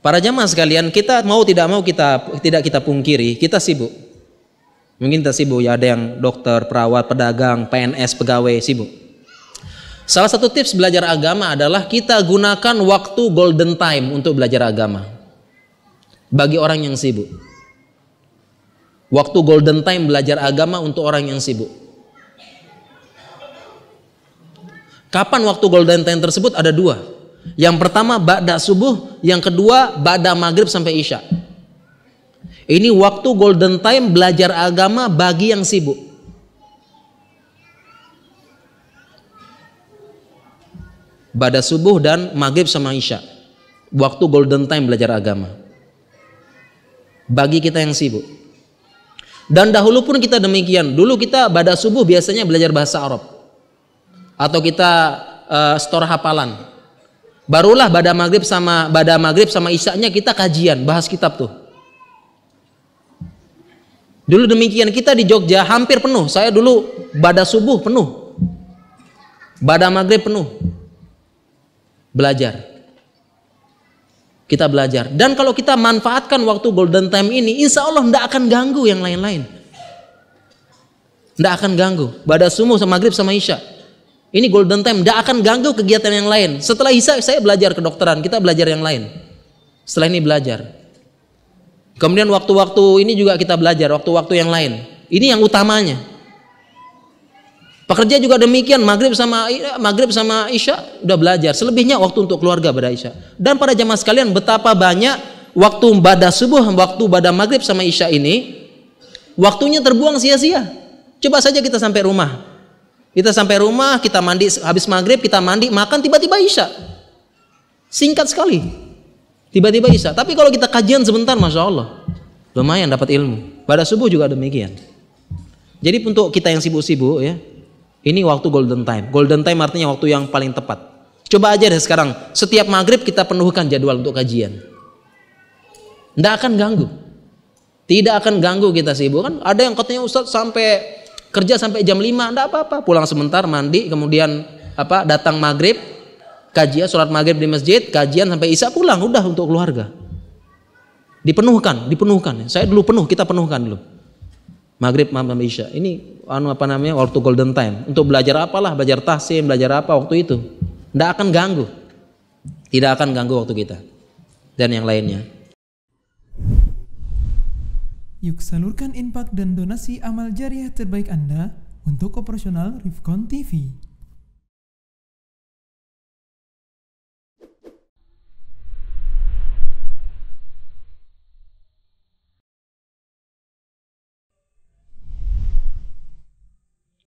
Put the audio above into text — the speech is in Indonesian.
Para jamaah sekalian, kita mau tidak mau kita tidak kita pungkiri, kita sibuk. Mungkin kita sibuk ya ada yang dokter, perawat, pedagang, PNS, pegawai sibuk. Salah satu tips belajar agama adalah kita gunakan waktu golden time untuk belajar agama. Bagi orang yang sibuk. Waktu golden time belajar agama untuk orang yang sibuk. Kapan waktu golden time tersebut? Ada dua. Yang pertama ba'da subuh, yang kedua ba'da maghrib sampai isya. Ini waktu golden time belajar agama bagi yang sibuk. Ba'da subuh dan maghrib sama isya. Waktu golden time belajar agama. Bagi kita yang sibuk. Dan dahulu pun kita demikian. Dulu kita ba'da subuh biasanya belajar bahasa Arab. Atau kita uh, eh, store hafalan barulah pada maghrib sama pada maghrib sama isaknya kita kajian bahas kitab tuh dulu demikian kita di Jogja hampir penuh saya dulu pada subuh penuh pada maghrib penuh belajar kita belajar dan kalau kita manfaatkan waktu golden time ini insya Allah tidak akan ganggu yang lain-lain tidak akan ganggu pada subuh sama maghrib sama isya' Ini golden time, tidak akan ganggu kegiatan yang lain. Setelah Isa saya belajar kedokteran, kita belajar yang lain. Setelah ini belajar. Kemudian waktu-waktu ini juga kita belajar, waktu-waktu yang lain. Ini yang utamanya. Pekerja juga demikian, maghrib sama eh, maghrib sama isya udah belajar. Selebihnya waktu untuk keluarga pada isya. Dan pada zaman sekalian betapa banyak waktu pada subuh, waktu pada maghrib sama isya ini waktunya terbuang sia-sia. Coba saja kita sampai rumah, kita sampai rumah, kita mandi, habis maghrib kita mandi, makan, tiba-tiba Isya. Singkat sekali. Tiba-tiba Isya. Tapi kalau kita kajian sebentar, Masya Allah. Lumayan dapat ilmu. Pada subuh juga demikian. Jadi untuk kita yang sibuk-sibuk ya, ini waktu golden time. Golden time artinya waktu yang paling tepat. Coba aja deh sekarang, setiap maghrib kita penuhkan jadwal untuk kajian. Tidak akan ganggu. Tidak akan ganggu kita sibuk. Kan ada yang katanya Ustadz sampai kerja sampai jam 5 enggak apa-apa pulang sebentar mandi kemudian apa datang maghrib kajian sholat maghrib di masjid kajian sampai isya pulang udah untuk keluarga dipenuhkan dipenuhkan saya dulu penuh kita penuhkan dulu maghrib malam isya ini anu apa namanya waktu golden time untuk belajar apalah belajar tahsin belajar apa waktu itu ndak akan ganggu tidak akan ganggu waktu kita dan yang lainnya Yuk salurkan impak dan donasi amal jariah terbaik Anda untuk operasional Rifkon TV.